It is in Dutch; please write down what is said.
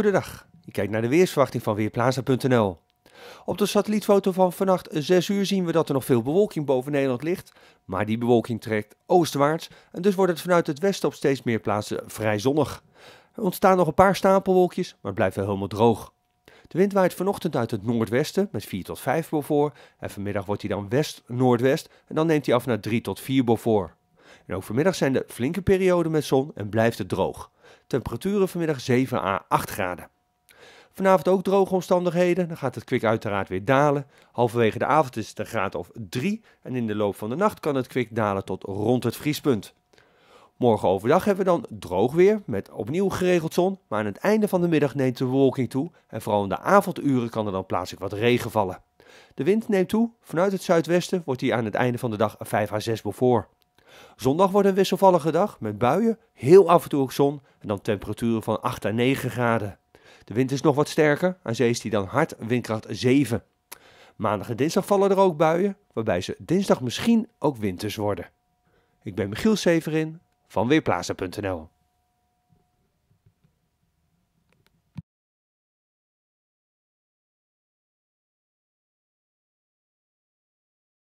Goedendag. Je kijkt naar de weersverwachting van Weerplaza.nl. Op de satellietfoto van vannacht 6 uur zien we dat er nog veel bewolking boven Nederland ligt. Maar die bewolking trekt oostwaarts en dus wordt het vanuit het westen op steeds meer plaatsen vrij zonnig. Er ontstaan nog een paar stapelwolkjes, maar het blijft wel helemaal droog. De wind waait vanochtend uit het noordwesten met 4 tot 5 voor En vanmiddag wordt hij dan west-noordwest en dan neemt hij af naar 3 tot 4 voor. En ook vanmiddag zijn er flinke perioden met zon en blijft het droog. Temperaturen vanmiddag 7 à 8 graden. Vanavond ook droge omstandigheden. Dan gaat het kwik uiteraard weer dalen. Halverwege de avond is het een graad of 3. En in de loop van de nacht kan het kwik dalen tot rond het vriespunt. Morgen overdag hebben we dan droog weer met opnieuw geregeld zon. Maar aan het einde van de middag neemt de bewolking toe. En vooral in de avonduren kan er dan plaatselijk wat regen vallen. De wind neemt toe. Vanuit het zuidwesten wordt hij aan het einde van de dag 5 à 6 voor. Zondag wordt een wisselvallige dag met buien, heel af en toe ook zon en dan temperaturen van 8 à 9 graden. De wind is nog wat sterker, aan zee is die dan hard, windkracht 7. Maandag en dinsdag vallen er ook buien, waarbij ze dinsdag misschien ook winters worden. Ik ben Michiel Severin van Weerplaza.nl